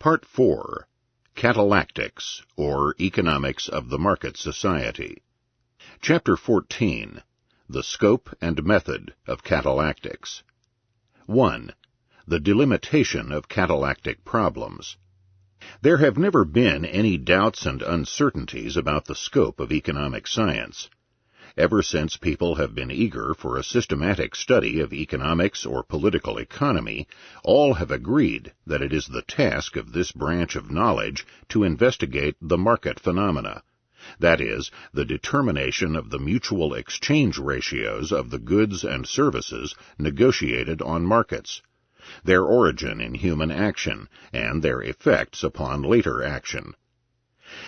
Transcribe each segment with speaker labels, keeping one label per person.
Speaker 1: Part 4 Catalactics, or Economics of the Market Society. Chapter 14 The Scope and Method of Catalactics. 1. The Delimitation of Catalactic Problems. There have never been any doubts and uncertainties about the scope of economic science. Ever since people have been eager for a systematic study of economics or political economy, all have agreed that it is the task of this branch of knowledge to investigate the market phenomena. That is, the determination of the mutual exchange ratios of the goods and services negotiated on markets, their origin in human action, and their effects upon later action.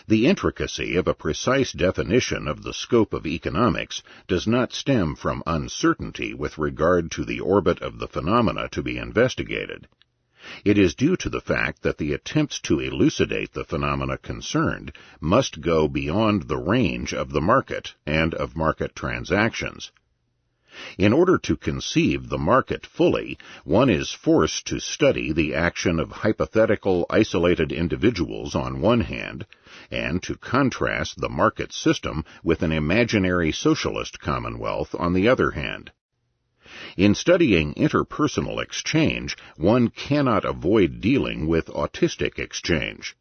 Speaker 1: The intricacy of a precise definition of the scope of economics does not stem from uncertainty with regard to the orbit of the phenomena to be investigated. It is due to the fact that the attempts to elucidate the phenomena concerned must go beyond the range of the market and of market transactions in order to conceive the market fully, one is forced to study the action of hypothetical isolated individuals on one hand, and to contrast the market system with an imaginary socialist commonwealth on the other hand. In studying interpersonal exchange, one cannot avoid dealing with autistic exchange.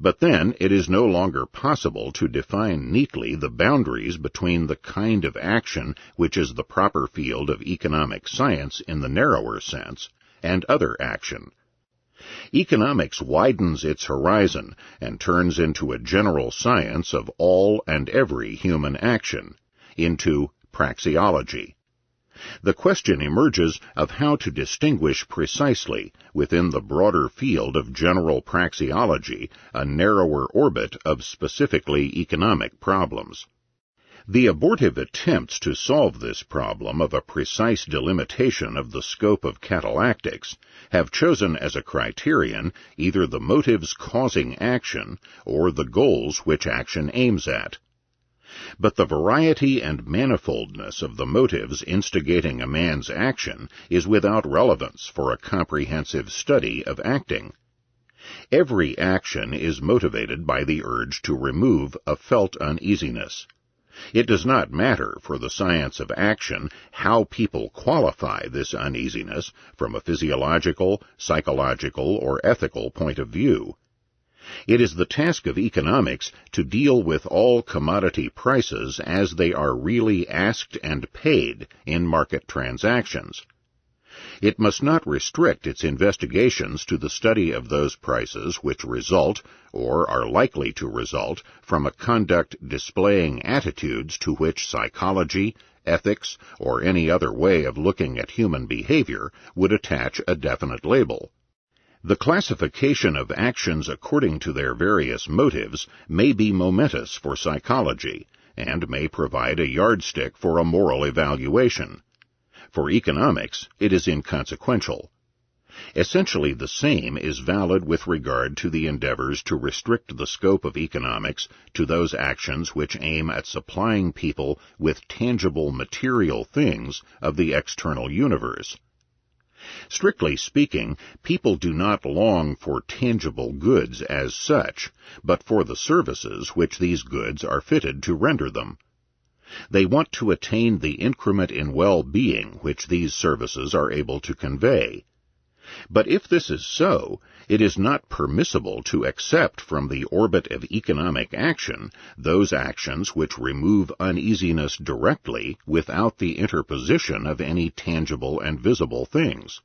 Speaker 1: But then it is no longer possible to define neatly the boundaries between the kind of action which is the proper field of economic science in the narrower sense and other action. Economics widens its horizon and turns into a general science of all and every human action, into praxeology the question emerges of how to distinguish precisely, within the broader field of general praxeology, a narrower orbit of specifically economic problems. The abortive attempts to solve this problem of a precise delimitation of the scope of catalactics have chosen as a criterion either the motives causing action or the goals which action aims at. But the variety and manifoldness of the motives instigating a man's action is without relevance for a comprehensive study of acting. Every action is motivated by the urge to remove a felt uneasiness. It does not matter for the science of action how people qualify this uneasiness from a physiological, psychological, or ethical point of view it is the task of economics to deal with all commodity prices as they are really asked and paid in market transactions. It must not restrict its investigations to the study of those prices which result, or are likely to result, from a conduct displaying attitudes to which psychology, ethics, or any other way of looking at human behavior would attach a definite label. The classification of actions according to their various motives may be momentous for psychology and may provide a yardstick for a moral evaluation. For economics, it is inconsequential. Essentially the same is valid with regard to the endeavors to restrict the scope of economics to those actions which aim at supplying people with tangible material things of the external universe. Strictly speaking, people do not long for tangible goods as such, but for the services which these goods are fitted to render them. They want to attain the increment in well-being which these services are able to convey, but if this is so, it is not permissible to accept from the orbit of economic action those actions which remove uneasiness directly without the interposition of any tangible and visible things.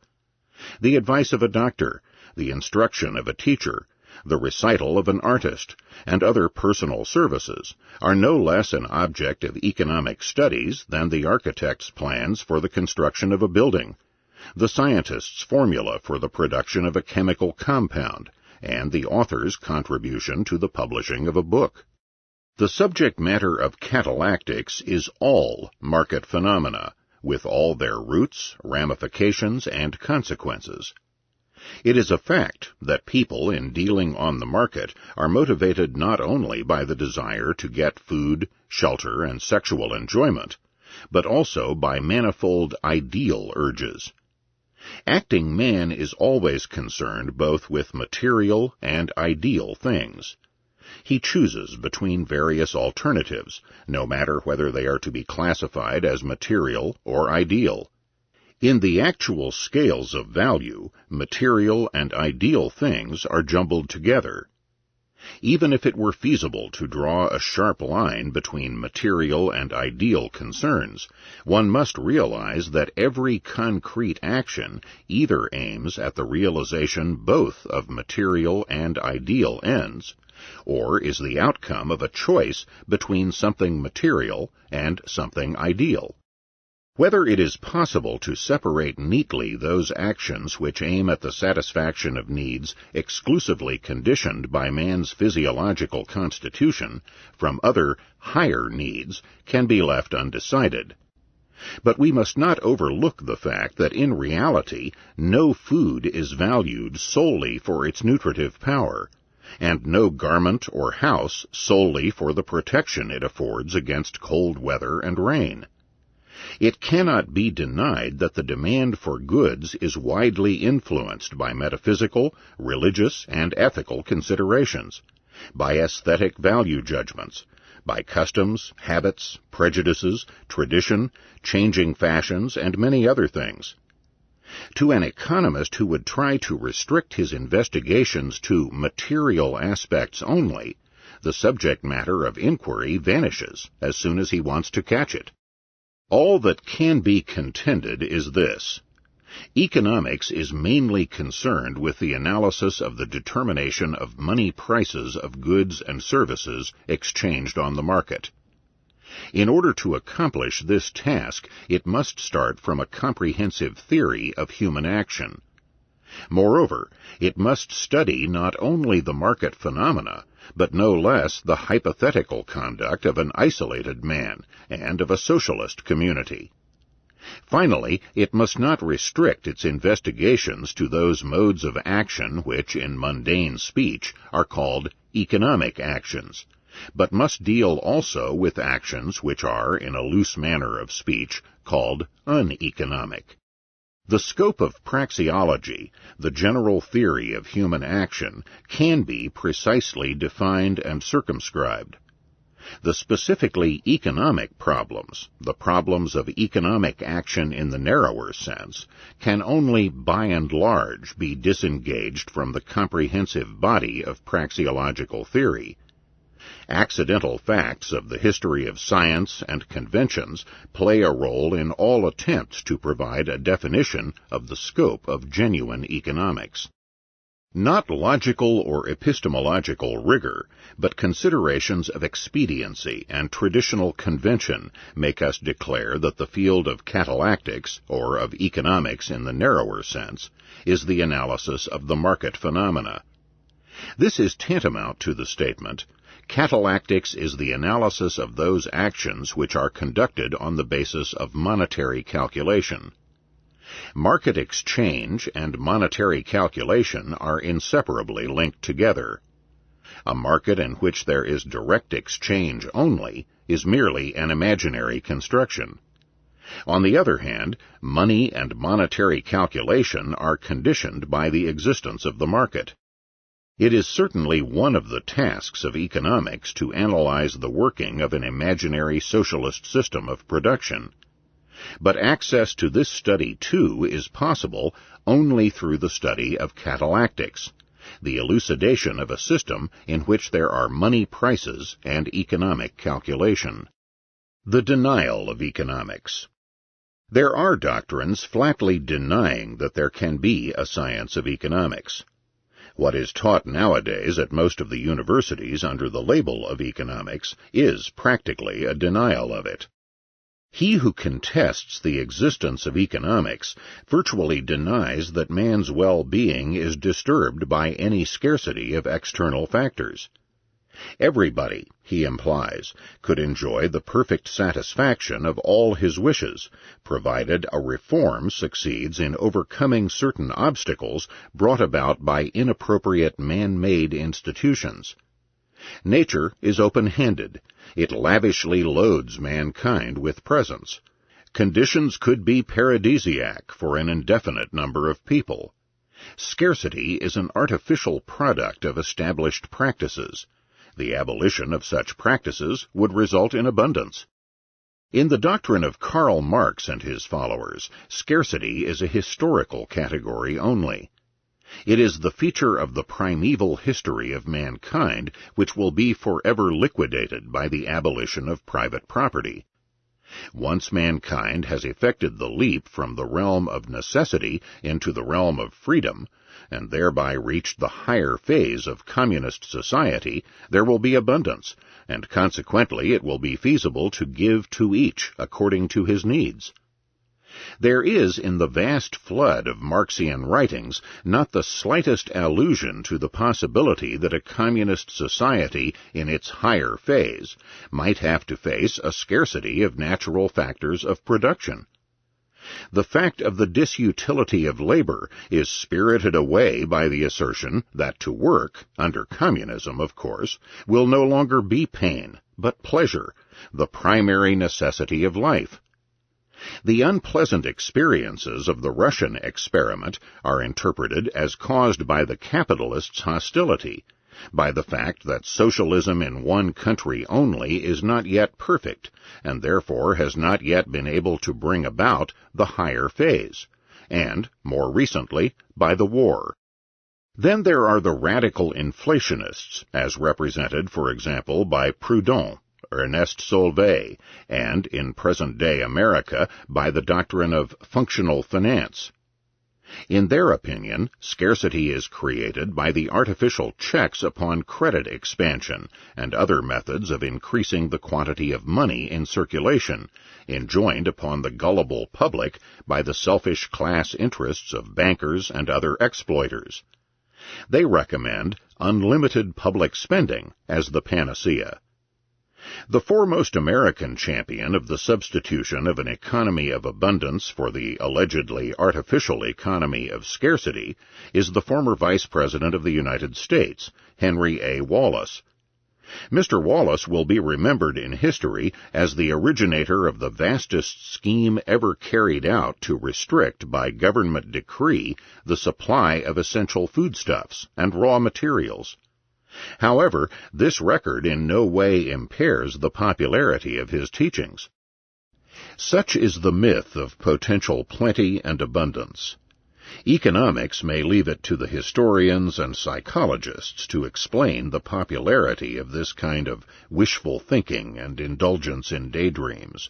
Speaker 1: The advice of a doctor, the instruction of a teacher, the recital of an artist, and other personal services are no less an object of economic studies than the architect's plans for the construction of a building the scientist's formula for the production of a chemical compound, and the author's contribution to the publishing of a book. The subject matter of catalactics is all market phenomena, with all their roots, ramifications, and consequences. It is a fact that people in dealing on the market are motivated not only by the desire to get food, shelter, and sexual enjoyment, but also by manifold ideal urges. Acting man is always concerned both with material and ideal things. He chooses between various alternatives, no matter whether they are to be classified as material or ideal. In the actual scales of value, material and ideal things are jumbled together even if it were feasible to draw a sharp line between material and ideal concerns, one must realize that every concrete action either aims at the realization both of material and ideal ends, or is the outcome of a choice between something material and something ideal. Whether it is possible to separate neatly those actions which aim at the satisfaction of needs exclusively conditioned by man's physiological constitution from other higher needs can be left undecided. But we must not overlook the fact that in reality no food is valued solely for its nutritive power, and no garment or house solely for the protection it affords against cold weather and rain. It cannot be denied that the demand for goods is widely influenced by metaphysical, religious, and ethical considerations, by aesthetic value judgments, by customs, habits, prejudices, tradition, changing fashions, and many other things. To an economist who would try to restrict his investigations to material aspects only, the subject matter of inquiry vanishes as soon as he wants to catch it. All that can be contended is this. Economics is mainly concerned with the analysis of the determination of money prices of goods and services exchanged on the market. In order to accomplish this task, it must start from a comprehensive theory of human action. Moreover, it must study not only the market phenomena, but no less the hypothetical conduct of an isolated man and of a socialist community. Finally, it must not restrict its investigations to those modes of action which, in mundane speech, are called economic actions, but must deal also with actions which are, in a loose manner of speech, called uneconomic. The scope of praxeology, the general theory of human action, can be precisely defined and circumscribed. The specifically economic problems, the problems of economic action in the narrower sense, can only by and large be disengaged from the comprehensive body of praxeological theory Accidental facts of the history of science and conventions play a role in all attempts to provide a definition of the scope of genuine economics. Not logical or epistemological rigor, but considerations of expediency and traditional convention make us declare that the field of catalactics, or of economics in the narrower sense, is the analysis of the market phenomena. This is tantamount to the statement Catalactics is the analysis of those actions which are conducted on the basis of monetary calculation. Market exchange and monetary calculation are inseparably linked together. A market in which there is direct exchange only is merely an imaginary construction. On the other hand, money and monetary calculation are conditioned by the existence of the market. It is certainly one of the tasks of economics to analyze the working of an imaginary socialist system of production. But access to this study, too, is possible only through the study of catalactics, the elucidation of a system in which there are money prices and economic calculation. The denial of economics. There are doctrines flatly denying that there can be a science of economics. What is taught nowadays at most of the universities under the label of economics is practically a denial of it. He who contests the existence of economics virtually denies that man's well-being is disturbed by any scarcity of external factors. Everybody, he implies, could enjoy the perfect satisfaction of all his wishes, provided a reform succeeds in overcoming certain obstacles brought about by inappropriate man made institutions. Nature is open handed, it lavishly loads mankind with presents. Conditions could be paradisiac for an indefinite number of people. Scarcity is an artificial product of established practices. The abolition of such practices would result in abundance. In the doctrine of Karl Marx and his followers, scarcity is a historical category only. It is the feature of the primeval history of mankind which will be forever liquidated by the abolition of private property. Once mankind has effected the leap from the realm of necessity into the realm of freedom, and thereby reached the higher phase of communist society, there will be abundance, and consequently it will be feasible to give to each according to his needs. There is in the vast flood of Marxian writings not the slightest allusion to the possibility that a communist society in its higher phase might have to face a scarcity of natural factors of production the fact of the disutility of labor is spirited away by the assertion that to work, under communism of course, will no longer be pain, but pleasure, the primary necessity of life. The unpleasant experiences of the Russian experiment are interpreted as caused by the capitalists' hostility by the fact that socialism in one country only is not yet perfect, and therefore has not yet been able to bring about the higher phase, and, more recently, by the war. Then there are the radical inflationists, as represented, for example, by Proudhon, Ernest Solvay, and, in present-day America, by the doctrine of functional finance, in their opinion, scarcity is created by the artificial checks upon credit expansion and other methods of increasing the quantity of money in circulation, enjoined upon the gullible public by the selfish class interests of bankers and other exploiters. They recommend unlimited public spending as the panacea the foremost American champion of the substitution of an economy of abundance for the allegedly artificial economy of scarcity is the former Vice President of the United States, Henry A. Wallace. Mr. Wallace will be remembered in history as the originator of the vastest scheme ever carried out to restrict by government decree the supply of essential foodstuffs and raw materials. However, this record in no way impairs the popularity of his teachings. Such is the myth of potential plenty and abundance. Economics may leave it to the historians and psychologists to explain the popularity of this kind of wishful thinking and indulgence in daydreams.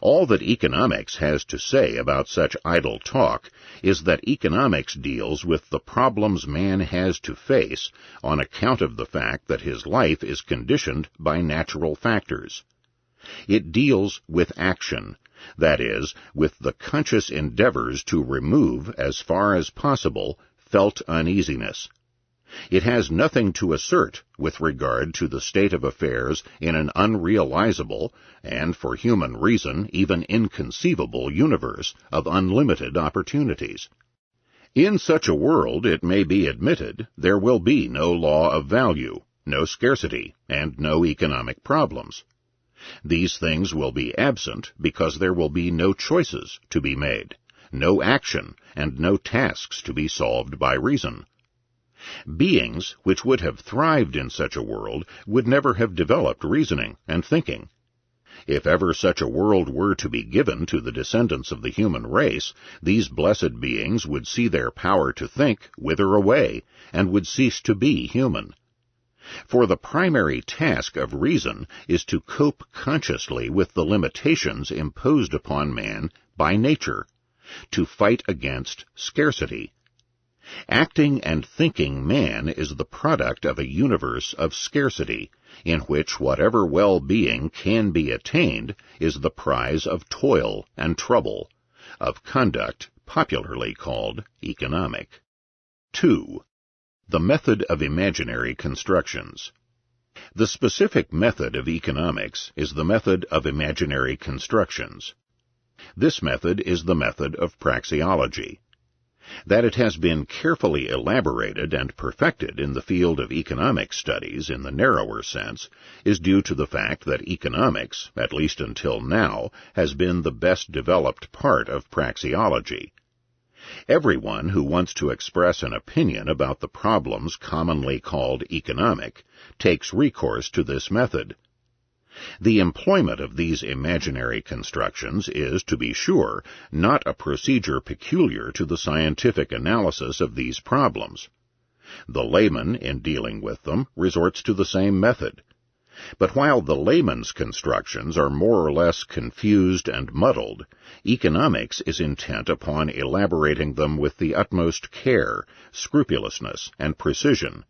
Speaker 1: All that economics has to say about such idle talk is that economics deals with the problems man has to face on account of the fact that his life is conditioned by natural factors. It deals with action, that is, with the conscious endeavors to remove, as far as possible, felt uneasiness it has nothing to assert with regard to the state of affairs in an unrealizable, and for human reason even inconceivable, universe of unlimited opportunities. In such a world, it may be admitted, there will be no law of value, no scarcity, and no economic problems. These things will be absent because there will be no choices to be made, no action, and no tasks to be solved by reason Beings which would have thrived in such a world would never have developed reasoning and thinking. If ever such a world were to be given to the descendants of the human race, these blessed beings would see their power to think wither away and would cease to be human. For the primary task of reason is to cope consciously with the limitations imposed upon man by nature, to fight against scarcity, Acting and thinking man is the product of a universe of scarcity, in which whatever well-being can be attained is the prize of toil and trouble, of conduct popularly called economic. 2. The method of imaginary constructions. The specific method of economics is the method of imaginary constructions. This method is the method of praxeology that it has been carefully elaborated and perfected in the field of economic studies in the narrower sense is due to the fact that economics, at least until now, has been the best developed part of praxeology. Everyone who wants to express an opinion about the problems commonly called economic takes recourse to this method the employment of these imaginary constructions is, to be sure, not a procedure peculiar to the scientific analysis of these problems. The layman, in dealing with them, resorts to the same method. But while the layman's constructions are more or less confused and muddled, economics is intent upon elaborating them with the utmost care, scrupulousness, and precision,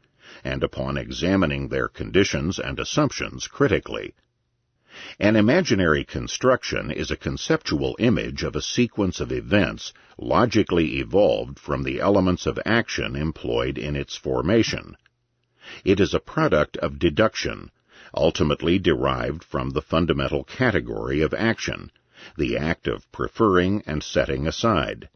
Speaker 1: and upon examining their conditions and assumptions critically. An imaginary construction is a conceptual image of a sequence of events logically evolved from the elements of action employed in its formation. It is a product of deduction, ultimately derived from the fundamental category of action, the act of preferring and setting aside.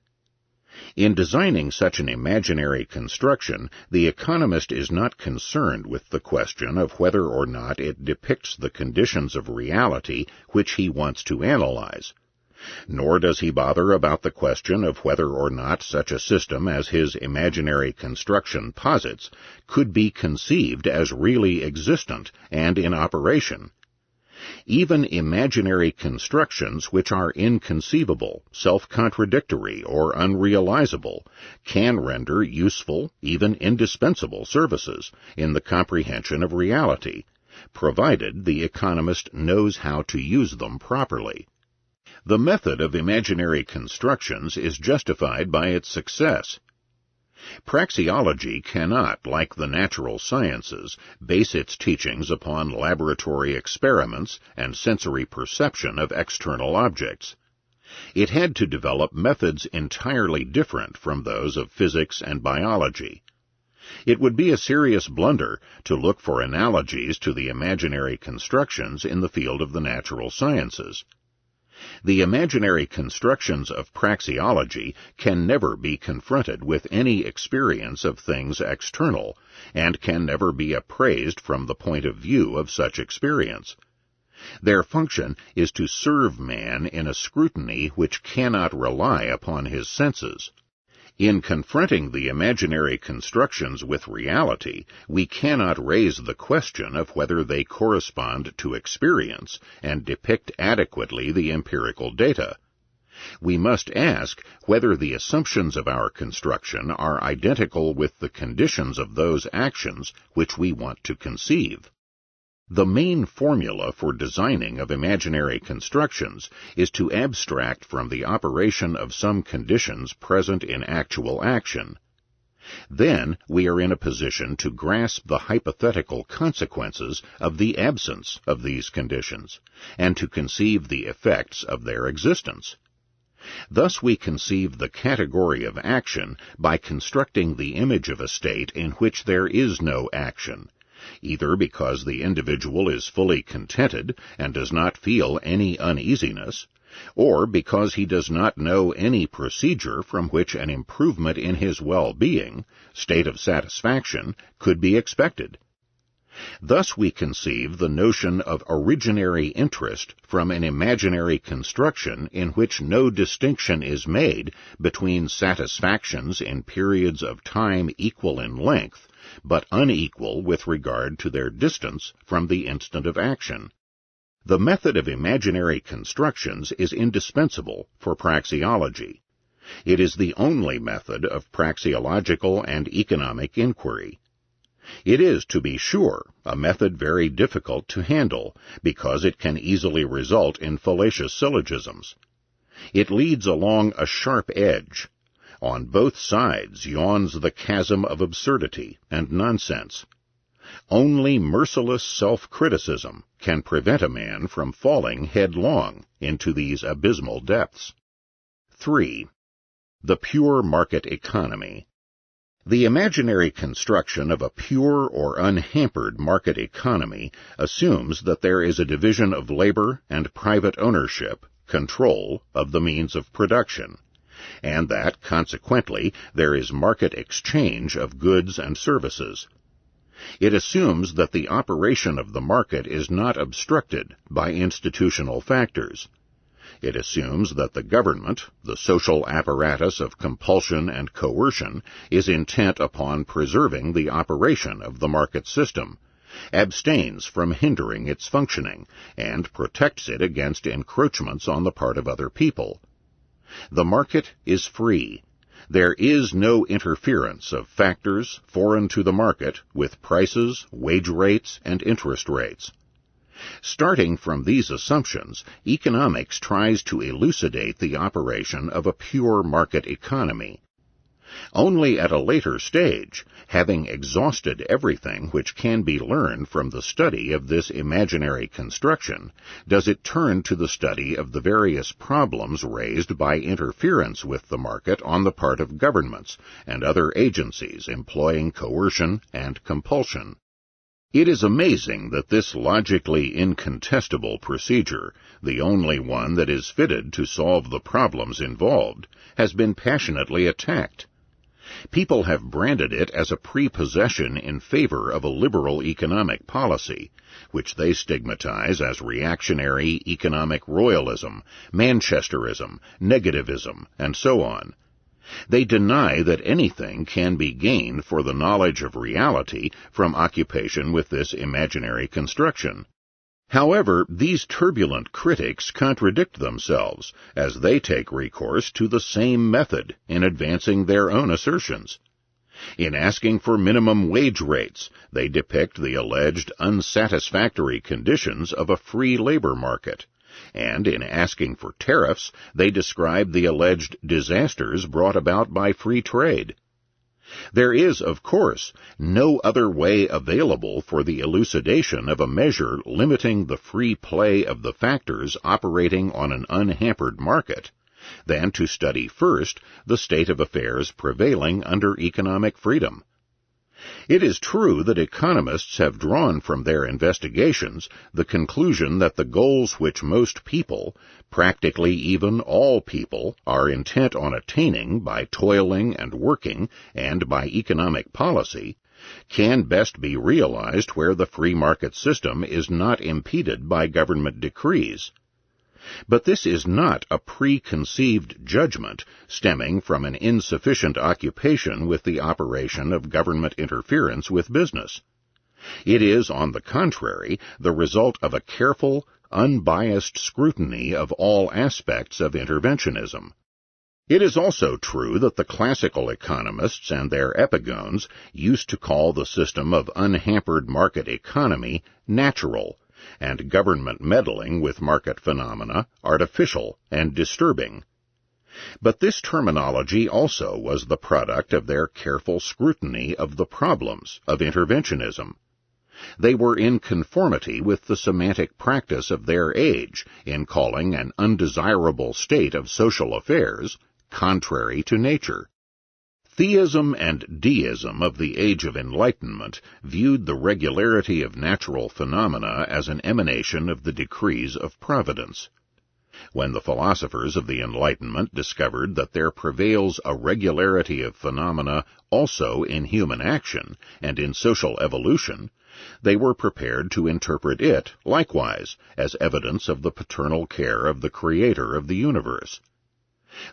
Speaker 1: In designing such an imaginary construction, the economist is not concerned with the question of whether or not it depicts the conditions of reality which he wants to analyze. Nor does he bother about the question of whether or not such a system as his imaginary construction posits could be conceived as really existent and in operation even imaginary constructions which are inconceivable, self-contradictory, or unrealizable, can render useful, even indispensable services in the comprehension of reality, provided the economist knows how to use them properly. The method of imaginary constructions is justified by its success Praxeology cannot, like the natural sciences, base its teachings upon laboratory experiments and sensory perception of external objects. It had to develop methods entirely different from those of physics and biology. It would be a serious blunder to look for analogies to the imaginary constructions in the field of the natural sciences. The imaginary constructions of praxeology can never be confronted with any experience of things external, and can never be appraised from the point of view of such experience. Their function is to serve man in a scrutiny which cannot rely upon his senses in confronting the imaginary constructions with reality, we cannot raise the question of whether they correspond to experience and depict adequately the empirical data. We must ask whether the assumptions of our construction are identical with the conditions of those actions which we want to conceive. The main formula for designing of imaginary constructions is to abstract from the operation of some conditions present in actual action. Then we are in a position to grasp the hypothetical consequences of the absence of these conditions, and to conceive the effects of their existence. Thus we conceive the category of action by constructing the image of a state in which there is no action, either because the individual is fully contented and does not feel any uneasiness, or because he does not know any procedure from which an improvement in his well-being, state of satisfaction, could be expected Thus we conceive the notion of originary interest from an imaginary construction in which no distinction is made between satisfactions in periods of time equal in length, but unequal with regard to their distance from the instant of action. The method of imaginary constructions is indispensable for praxeology. It is the only method of praxeological and economic inquiry it is, to be sure, a method very difficult to handle because it can easily result in fallacious syllogisms. It leads along a sharp edge. On both sides yawns the chasm of absurdity and nonsense. Only merciless self-criticism can prevent a man from falling headlong into these abysmal depths. 3. The pure market economy the imaginary construction of a pure or unhampered market economy assumes that there is a division of labor and private ownership, control of the means of production, and that, consequently, there is market exchange of goods and services. It assumes that the operation of the market is not obstructed by institutional factors it assumes that the government, the social apparatus of compulsion and coercion, is intent upon preserving the operation of the market system, abstains from hindering its functioning, and protects it against encroachments on the part of other people. The market is free. There is no interference of factors foreign to the market with prices, wage rates, and interest rates. Starting from these assumptions, economics tries to elucidate the operation of a pure market economy. Only at a later stage, having exhausted everything which can be learned from the study of this imaginary construction, does it turn to the study of the various problems raised by interference with the market on the part of governments and other agencies employing coercion and compulsion. It is amazing that this logically incontestable procedure, the only one that is fitted to solve the problems involved, has been passionately attacked. People have branded it as a prepossession in favor of a liberal economic policy, which they stigmatize as reactionary economic royalism, Manchesterism, negativism, and so on. They deny that anything can be gained for the knowledge of reality from occupation with this imaginary construction. However, these turbulent critics contradict themselves as they take recourse to the same method in advancing their own assertions. In asking for minimum wage rates, they depict the alleged unsatisfactory conditions of a free labor market and in asking for tariffs, they describe the alleged disasters brought about by free trade. There is, of course, no other way available for the elucidation of a measure limiting the free play of the factors operating on an unhampered market than to study first the state of affairs prevailing under economic freedom it is true that economists have drawn from their investigations the conclusion that the goals which most people, practically even all people, are intent on attaining by toiling and working and by economic policy can best be realized where the free market system is not impeded by government decrees but this is not a preconceived judgment stemming from an insufficient occupation with the operation of government interference with business. It is, on the contrary, the result of a careful, unbiased scrutiny of all aspects of interventionism. It is also true that the classical economists and their epigones used to call the system of unhampered market economy natural and government meddling with market phenomena artificial and disturbing. But this terminology also was the product of their careful scrutiny of the problems of interventionism. They were in conformity with the semantic practice of their age in calling an undesirable state of social affairs contrary to nature Theism and deism of the Age of Enlightenment viewed the regularity of natural phenomena as an emanation of the decrees of providence. When the philosophers of the Enlightenment discovered that there prevails a regularity of phenomena also in human action and in social evolution, they were prepared to interpret it, likewise, as evidence of the paternal care of the Creator of the universe.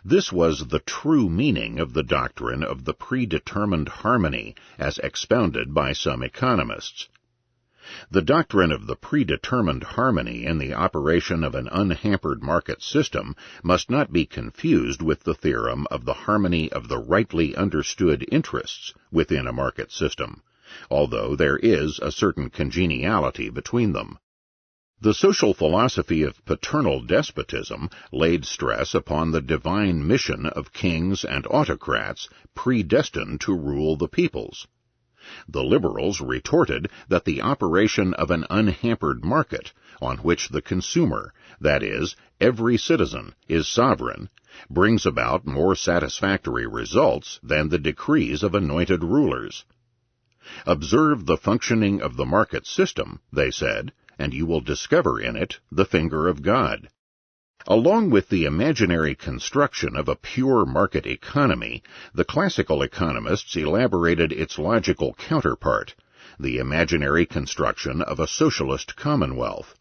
Speaker 1: This was the true meaning of the doctrine of the predetermined harmony as expounded by some economists. The doctrine of the predetermined harmony in the operation of an unhampered market system must not be confused with the theorem of the harmony of the rightly understood interests within a market system, although there is a certain congeniality between them. The social philosophy of paternal despotism laid stress upon the divine mission of kings and autocrats predestined to rule the peoples. The liberals retorted that the operation of an unhampered market, on which the consumer, that is, every citizen, is sovereign, brings about more satisfactory results than the decrees of anointed rulers. Observe the functioning of the market system, they said, and you will discover in it the finger of God. Along with the imaginary construction of a pure market economy, the classical economists elaborated its logical counterpart, the imaginary construction of a socialist commonwealth.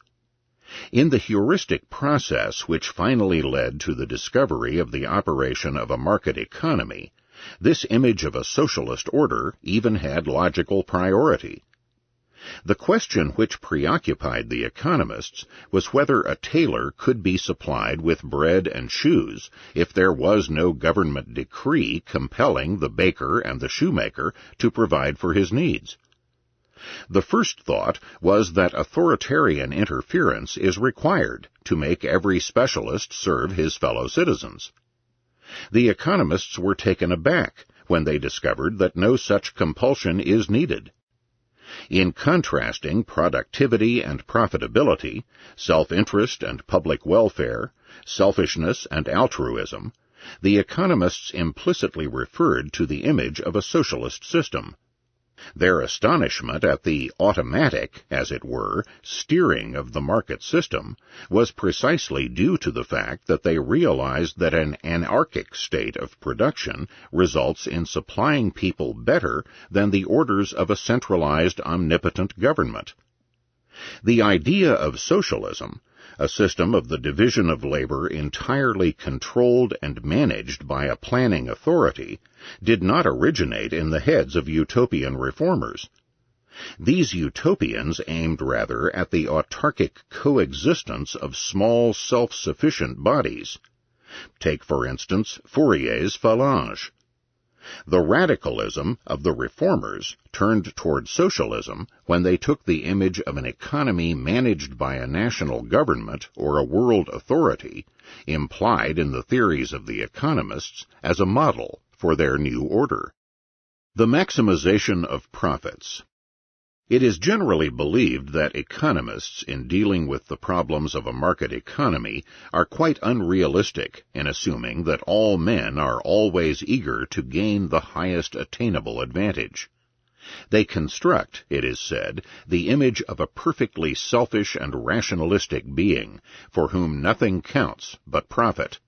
Speaker 1: In the heuristic process which finally led to the discovery of the operation of a market economy, this image of a socialist order even had logical priority. The question which preoccupied the economists was whether a tailor could be supplied with bread and shoes if there was no government decree compelling the baker and the shoemaker to provide for his needs. The first thought was that authoritarian interference is required to make every specialist serve his fellow citizens. The economists were taken aback when they discovered that no such compulsion is needed in contrasting productivity and profitability, self-interest and public welfare, selfishness and altruism, the economists implicitly referred to the image of a socialist system their astonishment at the automatic, as it were, steering of the market system was precisely due to the fact that they realized that an anarchic state of production results in supplying people better than the orders of a centralized omnipotent government. The idea of socialism a system of the division of labor entirely controlled and managed by a planning authority, did not originate in the heads of utopian reformers. These utopians aimed rather at the autarkic coexistence of small self-sufficient bodies. Take, for instance, Fourier's Phalange, the radicalism of the reformers turned toward socialism when they took the image of an economy managed by a national government or a world authority, implied in the theories of the economists, as a model for their new order. The maximization of profits it is generally believed that economists, in dealing with the problems of a market economy, are quite unrealistic in assuming that all men are always eager to gain the highest attainable advantage. They construct, it is said, the image of a perfectly selfish and rationalistic being, for whom nothing counts but profit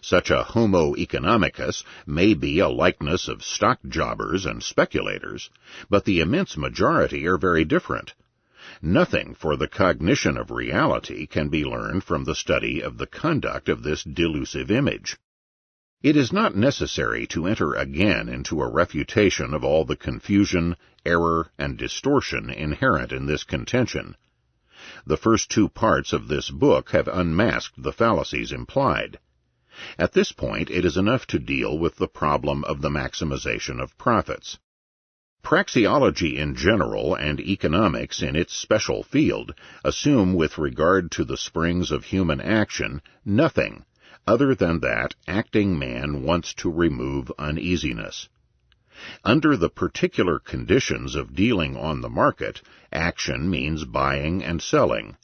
Speaker 1: such a homo economicus may be a likeness of stock jobbers and speculators, but the immense majority are very different. Nothing for the cognition of reality can be learned from the study of the conduct of this delusive image. It is not necessary to enter again into a refutation of all the confusion, error, and distortion inherent in this contention. The first two parts of this book have unmasked the fallacies implied, at this point, it is enough to deal with the problem of the maximization of profits. Praxeology in general and economics in its special field assume with regard to the springs of human action nothing other than that acting man wants to remove uneasiness. Under the particular conditions of dealing on the market, action means buying and selling,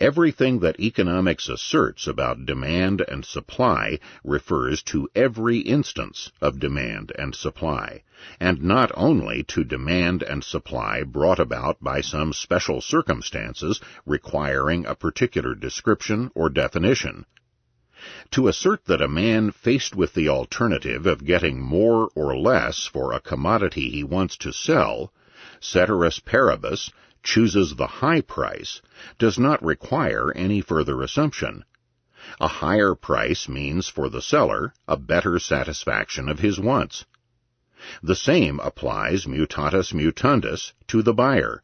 Speaker 1: Everything that economics asserts about demand and supply refers to every instance of demand and supply, and not only to demand and supply brought about by some special circumstances requiring a particular description or definition. To assert that a man faced with the alternative of getting more or less for a commodity he wants to sell, ceteris paribus, chooses the high price does not require any further assumption. A higher price means for the seller a better satisfaction of his wants. The same applies mutatis mutandis to the buyer.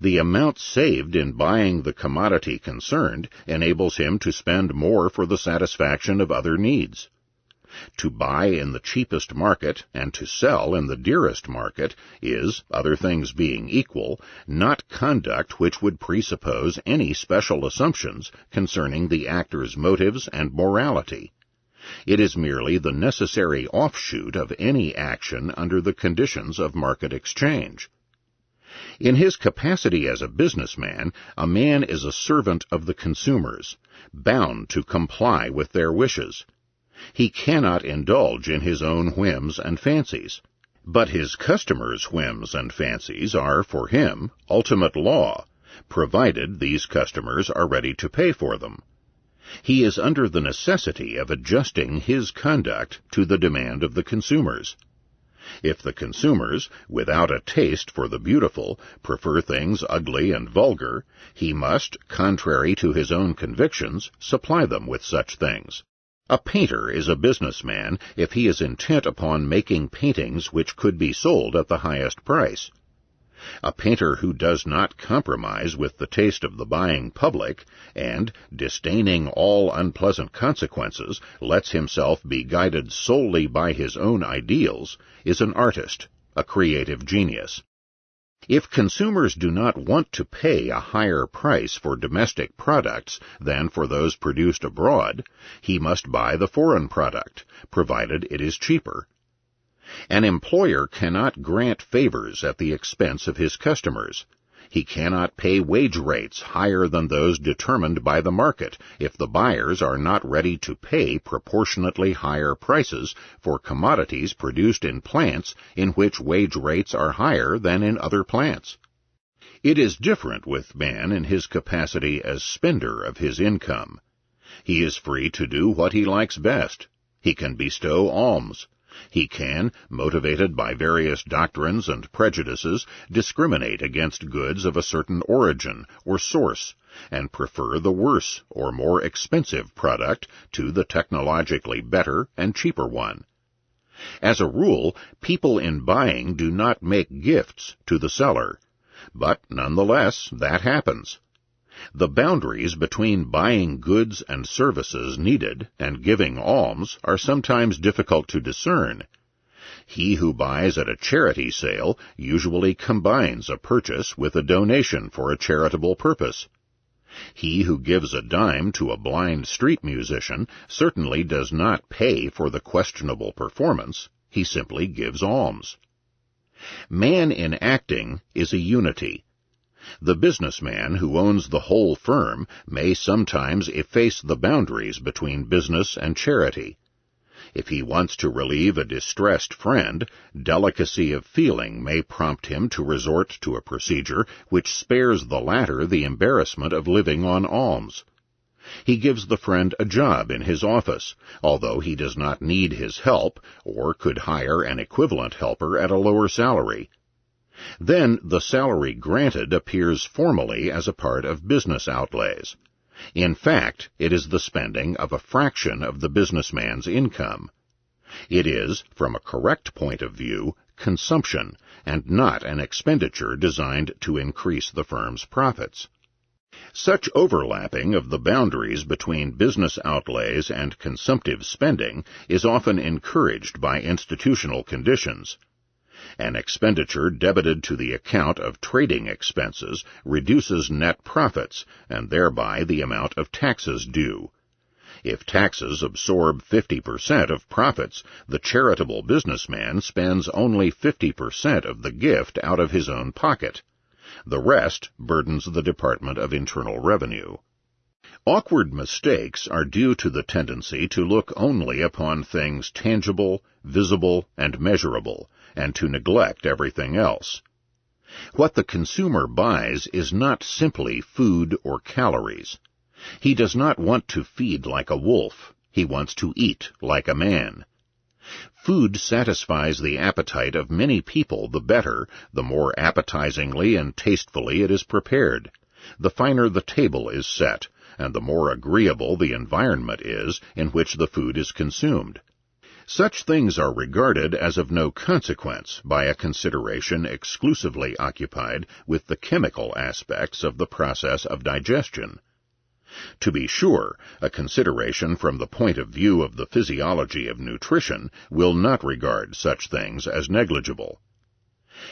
Speaker 1: The amount saved in buying the commodity concerned enables him to spend more for the satisfaction of other needs. To buy in the cheapest market and to sell in the dearest market is, other things being equal, not conduct which would presuppose any special assumptions concerning the actor's motives and morality. It is merely the necessary offshoot of any action under the conditions of market exchange. In his capacity as a businessman, a man is a servant of the consumers, bound to comply with their wishes, he cannot indulge in his own whims and fancies. But his customers' whims and fancies are, for him, ultimate law, provided these customers are ready to pay for them. He is under the necessity of adjusting his conduct to the demand of the consumers. If the consumers, without a taste for the beautiful, prefer things ugly and vulgar, he must, contrary to his own convictions, supply them with such things. A painter is a businessman if he is intent upon making paintings which could be sold at the highest price. A painter who does not compromise with the taste of the buying public and, disdaining all unpleasant consequences, lets himself be guided solely by his own ideals, is an artist, a creative genius. If consumers do not want to pay a higher price for domestic products than for those produced abroad, he must buy the foreign product, provided it is cheaper. An employer cannot grant favors at the expense of his customers, he cannot pay wage rates higher than those determined by the market if the buyers are not ready to pay proportionately higher prices for commodities produced in plants in which wage rates are higher than in other plants. It is different with man in his capacity as spender of his income. He is free to do what he likes best. He can bestow alms, he can, motivated by various doctrines and prejudices, discriminate against goods of a certain origin or source and prefer the worse or more expensive product to the technologically better and cheaper one. As a rule, people in buying do not make gifts to the seller, but nonetheless that happens the boundaries between buying goods and services needed and giving alms are sometimes difficult to discern. He who buys at a charity sale usually combines a purchase with a donation for a charitable purpose. He who gives a dime to a blind street musician certainly does not pay for the questionable performance, he simply gives alms. Man in acting is a unity the businessman who owns the whole firm may sometimes efface the boundaries between business and charity. If he wants to relieve a distressed friend, delicacy of feeling may prompt him to resort to a procedure which spares the latter the embarrassment of living on alms. He gives the friend a job in his office, although he does not need his help or could hire an equivalent helper at a lower salary, then the salary granted appears formally as a part of business outlays. In fact, it is the spending of a fraction of the businessman's income. It is, from a correct point of view, consumption and not an expenditure designed to increase the firm's profits. Such overlapping of the boundaries between business outlays and consumptive spending is often encouraged by institutional conditions. An expenditure debited to the account of trading expenses reduces net profits and thereby the amount of taxes due. If taxes absorb 50% of profits, the charitable businessman spends only 50% of the gift out of his own pocket. The rest burdens the Department of Internal Revenue. Awkward mistakes are due to the tendency to look only upon things tangible, visible and measurable, and to neglect everything else. What the consumer buys is not simply food or calories. He does not want to feed like a wolf. He wants to eat like a man. Food satisfies the appetite of many people the better, the more appetizingly and tastefully it is prepared. The finer the table is set, and the more agreeable the environment is in which the food is consumed. Such things are regarded as of no consequence by a consideration exclusively occupied with the chemical aspects of the process of digestion. To be sure, a consideration from the point of view of the physiology of nutrition will not regard such things as negligible.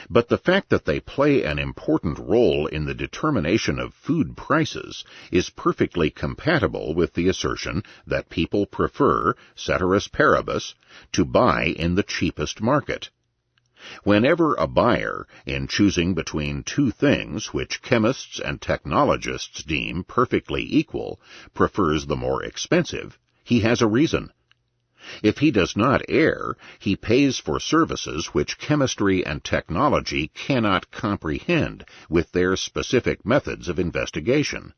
Speaker 1: But the fact that they play an important role in the determination of food prices is perfectly compatible with the assertion that people prefer, ceteris paribus, to buy in the cheapest market. Whenever a buyer, in choosing between two things which chemists and technologists deem perfectly equal, prefers the more expensive, he has a reason if he does not err, he pays for services which chemistry and technology cannot comprehend with their specific methods of investigation.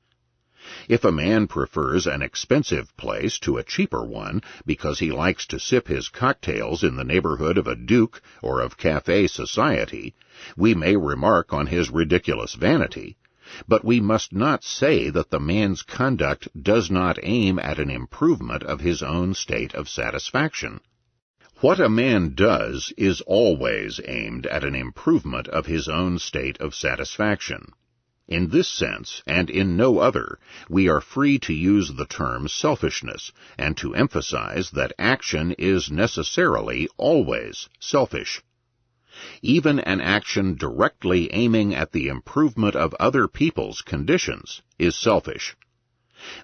Speaker 1: If a man prefers an expensive place to a cheaper one because he likes to sip his cocktails in the neighborhood of a duke or of cafe society, we may remark on his ridiculous vanity, but we must not say that the man's conduct does not aim at an improvement of his own state of satisfaction. What a man does is always aimed at an improvement of his own state of satisfaction. In this sense, and in no other, we are free to use the term selfishness and to emphasize that action is necessarily always selfish. Even an action directly aiming at the improvement of other people's conditions is selfish.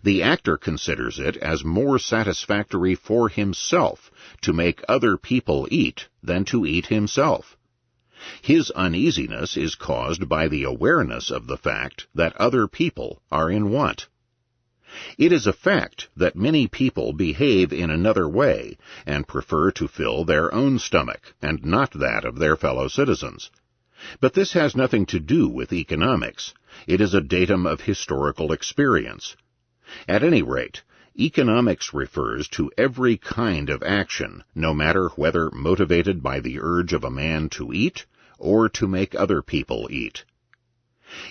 Speaker 1: The actor considers it as more satisfactory for himself to make other people eat than to eat himself. His uneasiness is caused by the awareness of the fact that other people are in want. It is a fact that many people behave in another way and prefer to fill their own stomach and not that of their fellow citizens. But this has nothing to do with economics. It is a datum of historical experience. At any rate, economics refers to every kind of action, no matter whether motivated by the urge of a man to eat or to make other people eat.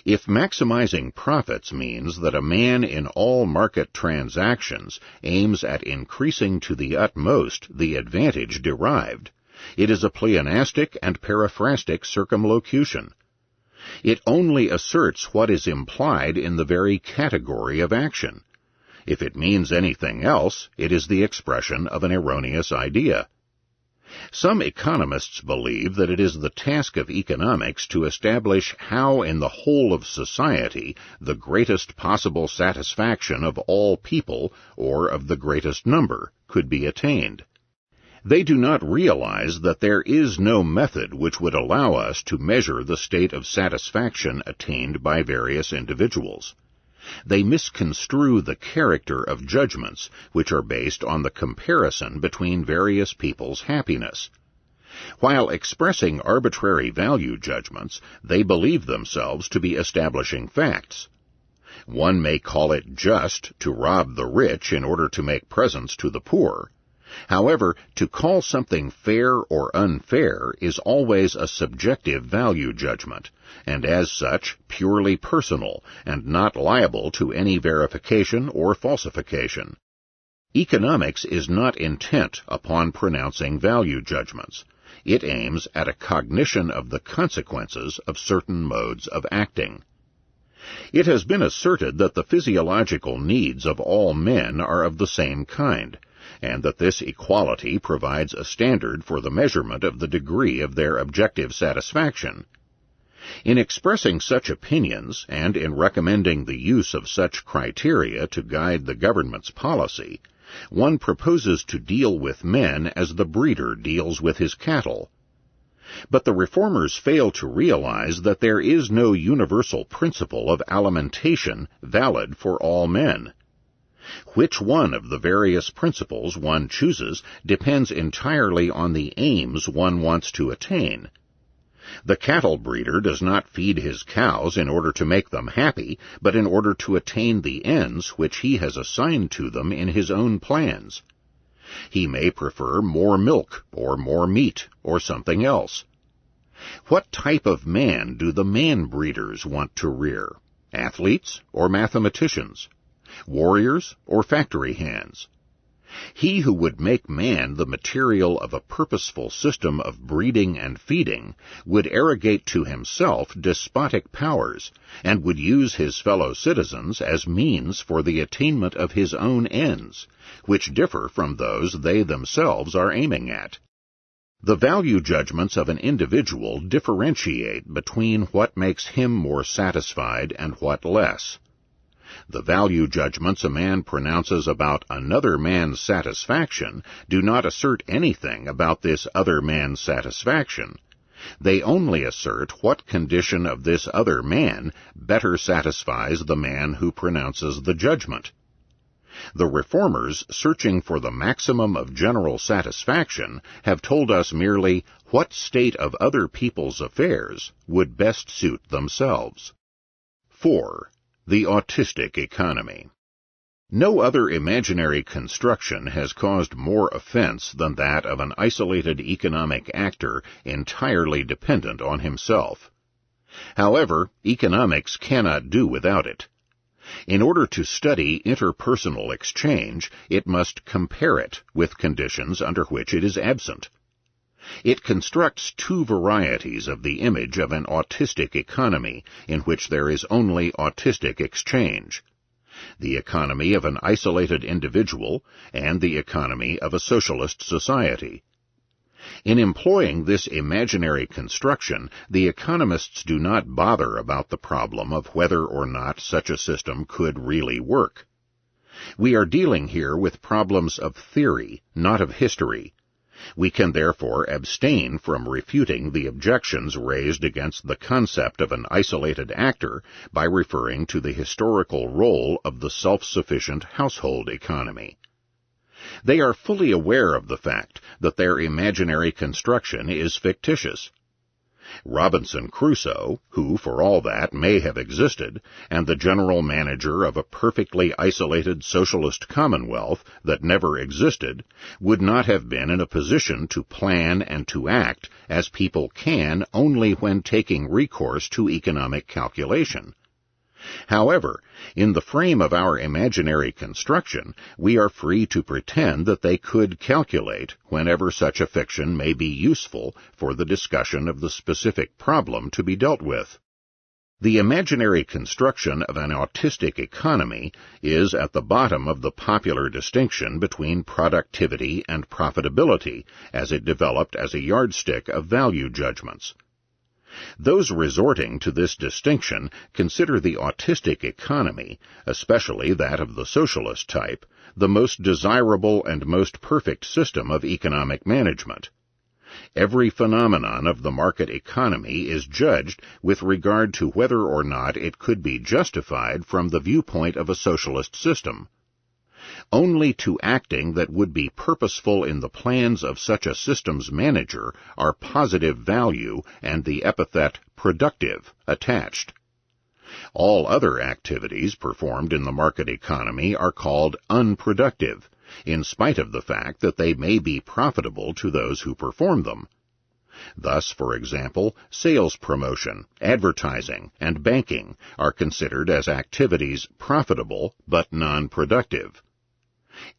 Speaker 1: If maximizing profits means that a man in all market transactions aims at increasing to the utmost the advantage derived, it is a pleonastic and periphrastic circumlocution. It only asserts what is implied in the very category of action. If it means anything else, it is the expression of an erroneous idea. Some economists believe that it is the task of economics to establish how in the whole of society the greatest possible satisfaction of all people or of the greatest number could be attained. They do not realize that there is no method which would allow us to measure the state of satisfaction attained by various individuals. They misconstrue the character of judgments, which are based on the comparison between various people's happiness. While expressing arbitrary value judgments, they believe themselves to be establishing facts. One may call it just to rob the rich in order to make presents to the poor, However, to call something fair or unfair is always a subjective value judgment, and as such, purely personal and not liable to any verification or falsification. Economics is not intent upon pronouncing value judgments. It aims at a cognition of the consequences of certain modes of acting. It has been asserted that the physiological needs of all men are of the same kind, and that this equality provides a standard for the measurement of the degree of their objective satisfaction. In expressing such opinions and in recommending the use of such criteria to guide the government's policy, one proposes to deal with men as the breeder deals with his cattle. But the reformers fail to realize that there is no universal principle of alimentation valid for all men, which one of the various principles one chooses depends entirely on the aims one wants to attain. The cattle breeder does not feed his cows in order to make them happy, but in order to attain the ends which he has assigned to them in his own plans. He may prefer more milk, or more meat, or something else. What type of man do the man breeders want to rear? Athletes or mathematicians? warriors, or factory hands. He who would make man the material of a purposeful system of breeding and feeding would arrogate to himself despotic powers and would use his fellow citizens as means for the attainment of his own ends, which differ from those they themselves are aiming at. The value judgments of an individual differentiate between what makes him more satisfied and what less the value judgments a man pronounces about another man's satisfaction do not assert anything about this other man's satisfaction. They only assert what condition of this other man better satisfies the man who pronounces the judgment. The reformers, searching for the maximum of general satisfaction, have told us merely what state of other people's affairs would best suit themselves. 4 the autistic economy. No other imaginary construction has caused more offense than that of an isolated economic actor entirely dependent on himself. However, economics cannot do without it. In order to study interpersonal exchange, it must compare it with conditions under which it is absent. It constructs two varieties of the image of an autistic economy in which there is only autistic exchange the economy of an isolated individual and the economy of a socialist society. In employing this imaginary construction, the economists do not bother about the problem of whether or not such a system could really work. We are dealing here with problems of theory, not of history, we can therefore abstain from refuting the objections raised against the concept of an isolated actor by referring to the historical role of the self-sufficient household economy. They are fully aware of the fact that their imaginary construction is fictitious Robinson Crusoe, who, for all that, may have existed, and the general manager of a perfectly isolated socialist commonwealth that never existed, would not have been in a position to plan and to act as people can only when taking recourse to economic calculation However, in the frame of our imaginary construction, we are free to pretend that they could calculate whenever such a fiction may be useful for the discussion of the specific problem to be dealt with. The imaginary construction of an autistic economy is at the bottom of the popular distinction between productivity and profitability as it developed as a yardstick of value judgments. Those resorting to this distinction consider the autistic economy, especially that of the socialist type, the most desirable and most perfect system of economic management. Every phenomenon of the market economy is judged with regard to whether or not it could be justified from the viewpoint of a socialist system only to acting that would be purposeful in the plans of such a systems manager are positive value and the epithet productive attached. All other activities performed in the market economy are called unproductive, in spite of the fact that they may be profitable to those who perform them. Thus, for example, sales promotion, advertising, and banking are considered as activities profitable but non productive.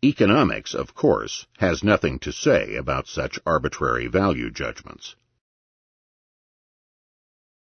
Speaker 1: Economics, of course, has nothing to say about such arbitrary value judgments.